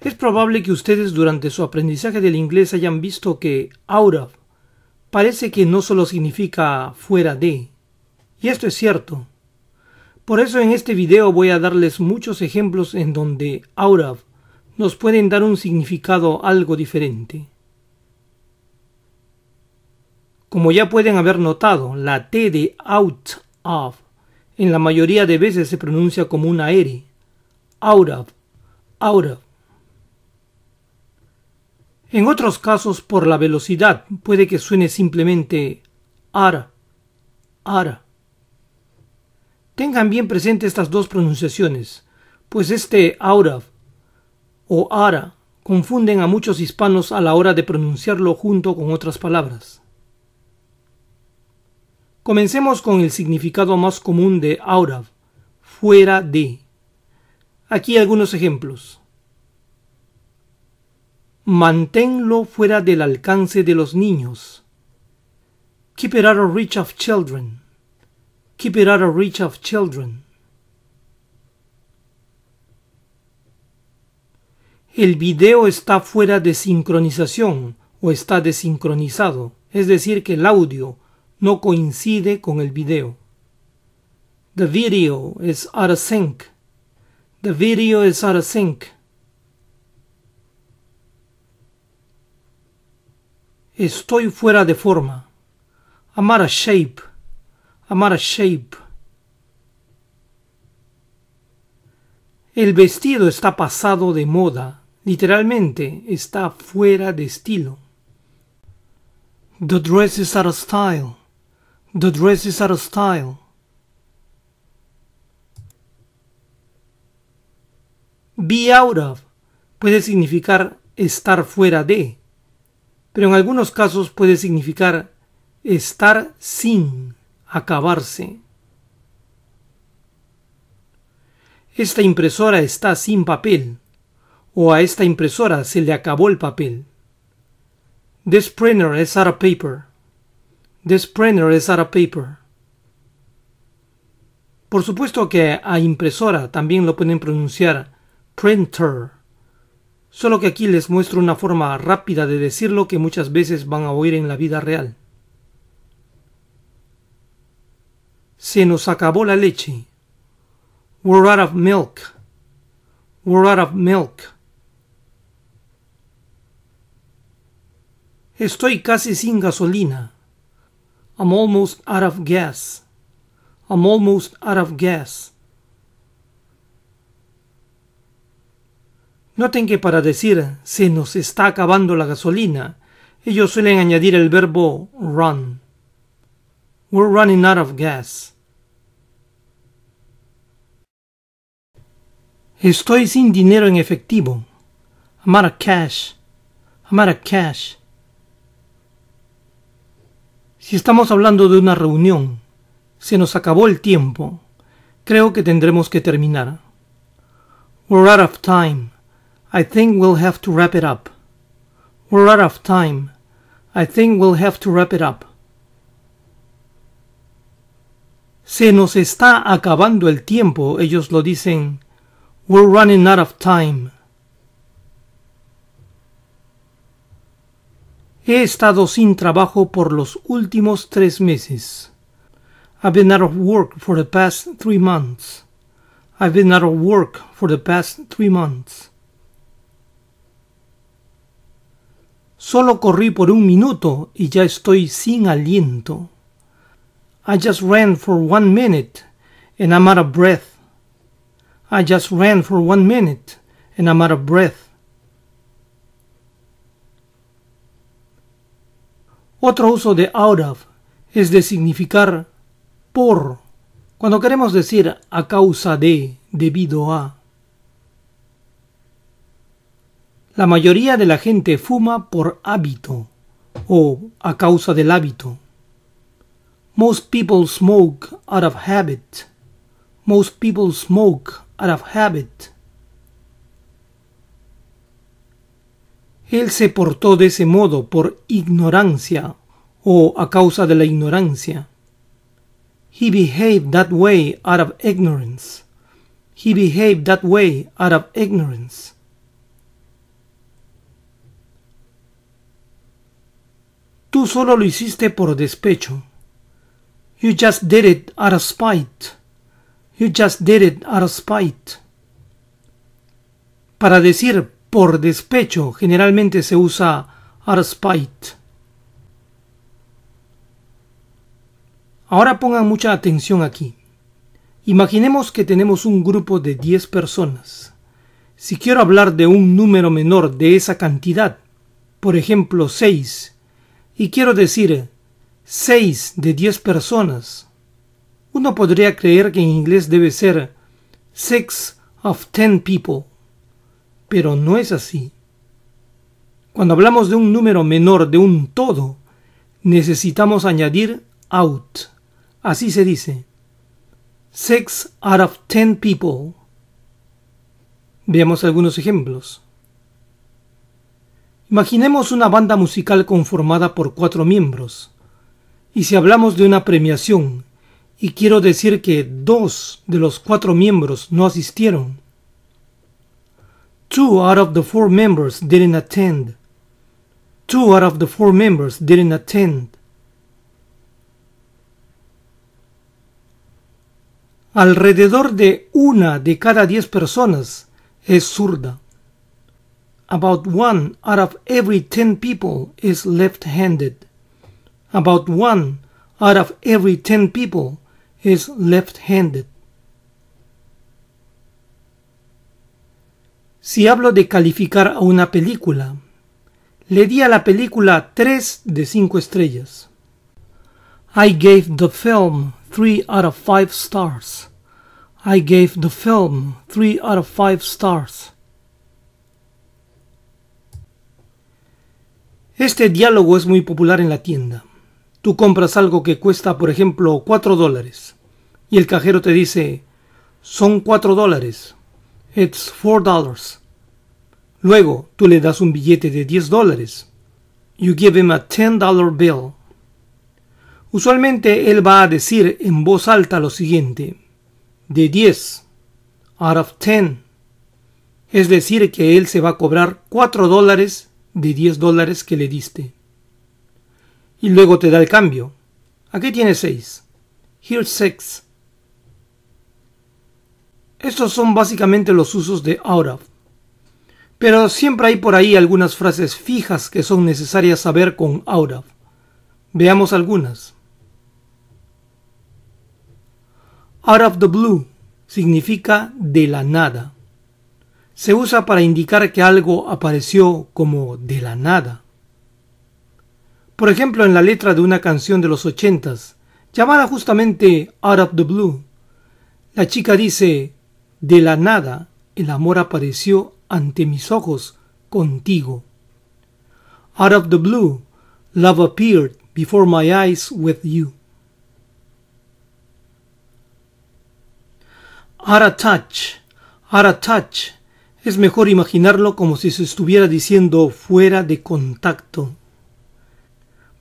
Es probable que ustedes durante su aprendizaje del inglés hayan visto que out of parece que no solo significa fuera de. Y esto es cierto. Por eso en este video voy a darles muchos ejemplos en donde out of nos pueden dar un significado algo diferente. Como ya pueden haber notado, la T de out of en la mayoría de veces se pronuncia como una R. Out of, out of. En otros casos, por la velocidad, puede que suene simplemente ara, ara. Tengan bien presente estas dos pronunciaciones, pues este aura o ara confunden a muchos hispanos a la hora de pronunciarlo junto con otras palabras. Comencemos con el significado más común de aura, fuera de. Aquí algunos ejemplos. Manténlo fuera del alcance de los niños. Keep it out of reach of children. Keep it out of reach of children. El video está fuera de sincronización o está desincronizado, es decir, que el audio no coincide con el video. The video is out of sync. The video is out of sync. Estoy fuera de forma. Amara shape. amara shape. El vestido está pasado de moda. Literalmente, está fuera de estilo. The dress is out of style. The dress is out of style. Be out of puede significar estar fuera de pero en algunos casos puede significar estar sin acabarse. Esta impresora está sin papel o a esta impresora se le acabó el papel. This printer is out of paper. This printer is out of paper. Por supuesto que a impresora también lo pueden pronunciar printer Solo que aquí les muestro una forma rápida de decirlo que muchas veces van a oír en la vida real. Se nos acabó la leche. We're out of milk. We're out of milk. Estoy casi sin gasolina. I'm almost out of gas. I'm almost out of gas. Noten que para decir se nos está acabando la gasolina, ellos suelen añadir el verbo run. We're running out of gas. Estoy sin dinero en efectivo. I'm out of cash. I'm out of cash. Si estamos hablando de una reunión, se nos acabó el tiempo. Creo que tendremos que terminar. We're out of time. I think we'll have to wrap it up. We're out of time. I think we'll have to wrap it up. Se nos está acabando el tiempo, ellos lo dicen. We're running out of time. He estado sin trabajo por los últimos tres meses. I've been out of work for the past three months. I've been out of work for the past three months. Solo corrí por un minuto y ya estoy sin aliento. I just ran for one minute and I'm out of breath. I just ran for one minute and I'm out of breath. Otro uso de out of es de significar por, cuando queremos decir a causa de, debido a. La mayoría de la gente fuma por hábito o a causa del hábito. Most people smoke out of habit. Most people smoke out of habit. Él se portó de ese modo por ignorancia o a causa de la ignorancia. He behaved that way out of ignorance. He behaved that way out of ignorance. solo lo hiciste por despecho. You just did it out of spite. You just did it out of spite. Para decir por despecho generalmente se usa out of spite. Ahora pongan mucha atención aquí. Imaginemos que tenemos un grupo de diez personas. Si quiero hablar de un número menor de esa cantidad, por ejemplo 6, y quiero decir, seis de diez personas. Uno podría creer que en inglés debe ser six of ten people, pero no es así. Cuando hablamos de un número menor de un todo, necesitamos añadir out. Así se dice. six out of ten people. Veamos algunos ejemplos. Imaginemos una banda musical conformada por cuatro miembros. Y si hablamos de una premiación, y quiero decir que dos de los cuatro miembros no asistieron. Two out of the four members didn't attend. Two out of the four members didn't attend. Alrededor de una de cada diez personas es zurda. About one out of every 10 people is left-handed. About one out of every 10 people is left-handed. Si hablo de calificar a una película, le di a la película tres de cinco estrellas. I gave the film 3 out of 5 stars. I gave the film 3 out of 5 stars. Este diálogo es muy popular en la tienda. Tú compras algo que cuesta, por ejemplo, cuatro dólares y el cajero te dice, son cuatro dólares. It's four dollars. Luego, tú le das un billete de diez dólares. You give him a dollar bill. Usualmente él va a decir en voz alta lo siguiente. De diez. Out of 10. Es decir, que él se va a cobrar cuatro dólares de 10 dólares que le diste. Y luego te da el cambio. Aquí tiene 6. Here's 6. Estos son básicamente los usos de out of. Pero siempre hay por ahí algunas frases fijas que son necesarias saber con out of. Veamos algunas. Out of the blue significa de la nada se usa para indicar que algo apareció como de la nada. Por ejemplo, en la letra de una canción de los ochentas, llamada justamente Out of the Blue, la chica dice, de la nada el amor apareció ante mis ojos contigo. Out of the blue, love appeared before my eyes with you. Out of touch, out of touch, es mejor imaginarlo como si se estuviera diciendo fuera de contacto.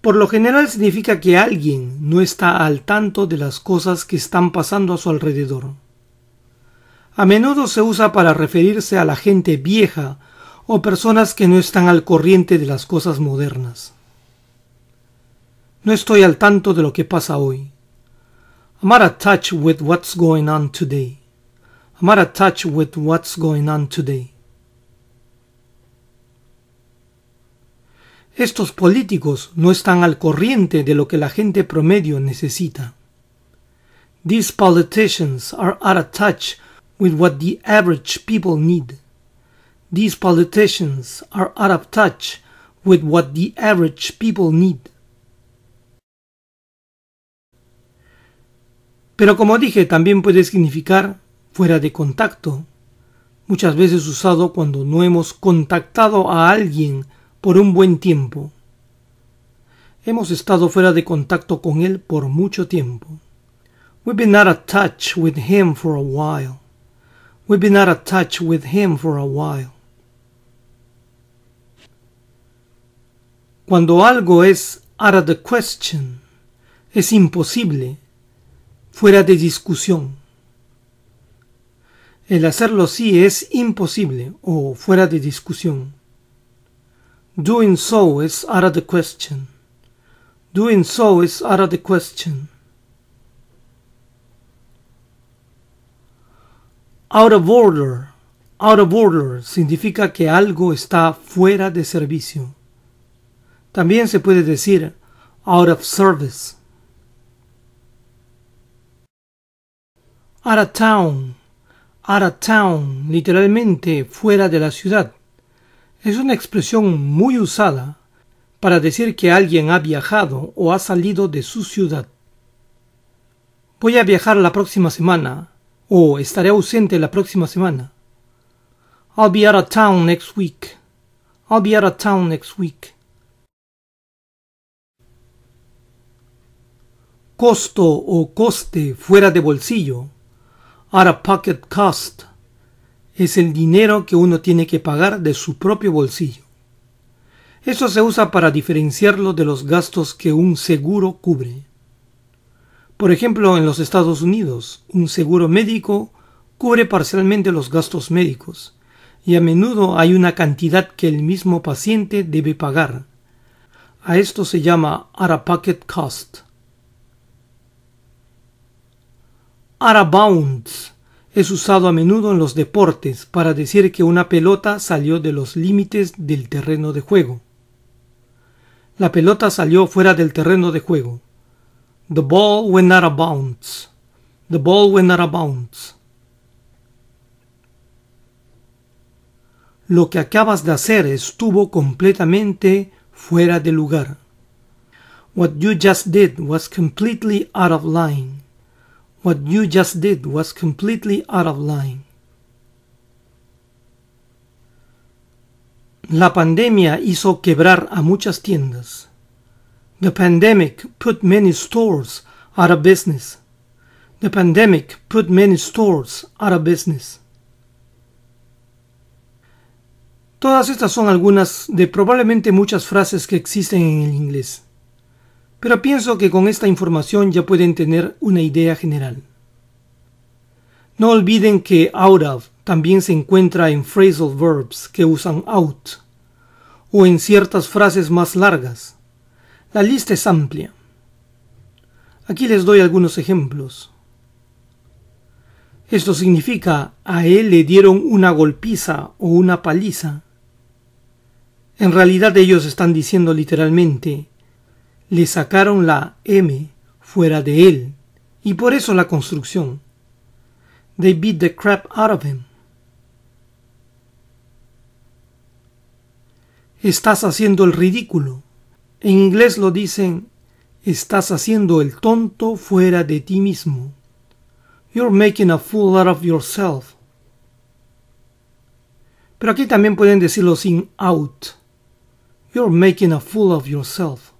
Por lo general significa que alguien no está al tanto de las cosas que están pasando a su alrededor. A menudo se usa para referirse a la gente vieja o personas que no están al corriente de las cosas modernas. No estoy al tanto de lo que pasa hoy. I'm out of touch with what's going on today. I'm out of touch with what's going on today. Estos políticos no están al corriente de lo que la gente promedio necesita. These politicians are out of touch with what the average people need. These politicians are out of touch with what the average people need. Pero como dije, también puede significar fuera de contacto, muchas veces usado cuando no hemos contactado a alguien por un buen tiempo. Hemos estado fuera de contacto con él por mucho tiempo. We've been out of touch with him for a while. We've been out of touch with him for a while. Cuando algo es out of the question, es imposible, fuera de discusión. El hacerlo sí es imposible o fuera de discusión. Doing so is out of the question. Doing so is out of the question. Out of order. Out of order significa que algo está fuera de servicio. También se puede decir out of service. Out of town out of town, literalmente fuera de la ciudad. Es una expresión muy usada para decir que alguien ha viajado o ha salido de su ciudad. Voy a viajar la próxima semana o estaré ausente la próxima semana. I'll be out of town next week. I'll be out of town next week. Costo o coste fuera de bolsillo out of pocket cost es el dinero que uno tiene que pagar de su propio bolsillo. Eso se usa para diferenciarlo de los gastos que un seguro cubre. Por ejemplo, en los Estados Unidos, un seguro médico cubre parcialmente los gastos médicos y a menudo hay una cantidad que el mismo paciente debe pagar. A esto se llama out-of-pocket cost. bounds es usado a menudo en los deportes para decir que una pelota salió de los límites del terreno de juego. La pelota salió fuera del terreno de juego. The ball went out of bounds. The ball went out of bounds. Lo que acabas de hacer estuvo completamente fuera de lugar. What you just did was completely out of line. What you just did was completely out of line. La pandemia hizo quebrar a muchas tiendas. The pandemic put many stores out of business. The pandemic put many stores out of business. Todas estas son algunas de probablemente muchas frases que existen en el inglés pero pienso que con esta información ya pueden tener una idea general. No olviden que out of también se encuentra en phrasal verbs que usan out o en ciertas frases más largas. La lista es amplia. Aquí les doy algunos ejemplos. Esto significa a él le dieron una golpiza o una paliza. En realidad ellos están diciendo literalmente le sacaron la M fuera de él y por eso la construcción. They beat the crap out of him. Estás haciendo el ridículo. En inglés lo dicen, estás haciendo el tonto fuera de ti mismo. You're making a fool out of yourself. Pero aquí también pueden decirlo sin out. You're making a fool of yourself.